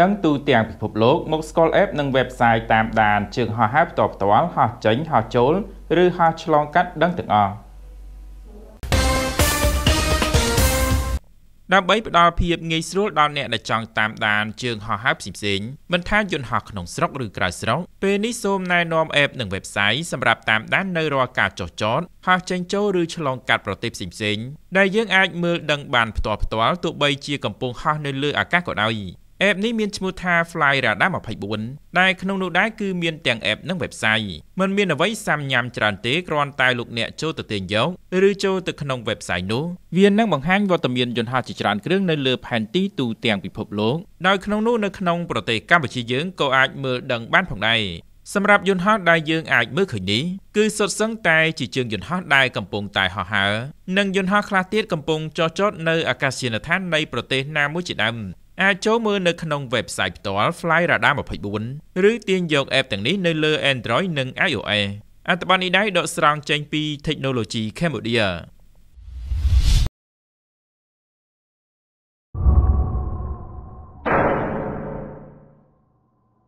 ដឹងទូទាំងពិភពលោកមក Skull App និង website តាមដាន ជើងហោះហើរផ្ទាល់ផ្ទាល់ហោះចេញហោះចូលឬហោះឆ្លងកាត់ដឹងទាំងអស់ដើម្បីផ្ដល់ភាពងាយស្រួលដល់អ្នកដែលចង់តាមដានជើងហោះហើរផ្សេងៗមិនថាយន្តហោះក្នុងស្រុកឬក្រៅស្រុកពេលនេះសូមណែនាំ app និង website សម្រាប់តាមដាននៅរាល់ការចុះចតហោះចេញចូលឬឆ្លងកាត់ប្រទេសផ្សេងៗដែលយើងអាចមើលដឹងបានផ្ទាល់ផ្ទាល់ទោះបីជាកំពុងហោះនៅលើអាកាសក៏ដោយ app នេះមានឈ្មោះថា Fly Radar 24ដែលក្នុងនោះដែរគឺមានទាំង app និង website มันមានអ្វីសាំញ៉ាំច្រើនទេគ្រាន់តែលោកអ្នកចូលទៅទាញយកឬចូលទៅក្នុង website នោះវានឹងបង្ហាញវត្តមានយន្តហោះជាច្រើនគ្រឿងនៅលើផែនទីទូទាំងពិភពលោកដោយក្នុងនោះនៅក្នុងប្រទេសកម្ពុជាយើងក៏អាចមើលដឹងបានផងដែរសម្រាប់យន្តហោះដែលយើងអាចមើលឃើញនេះគឺសុទ្ធសឹងតែជាជើងយន្តហោះដែលកំពុងតែហោះហើរនិងយន្តហោះខ្លះទៀតកំពុងចុះចតនៅអាកាសយានដ្ឋាននៃប្រទេសណាមួយជាដើមអាចចូលមើលនៅក្នុង website ផ្ទាល់ Flyradar 24ឬទាញយក app ទាំងនេះនៅលើ Android និង iOS អត្ថបទនេះដែរដកស្រង់ចេញពី Technology Cambodia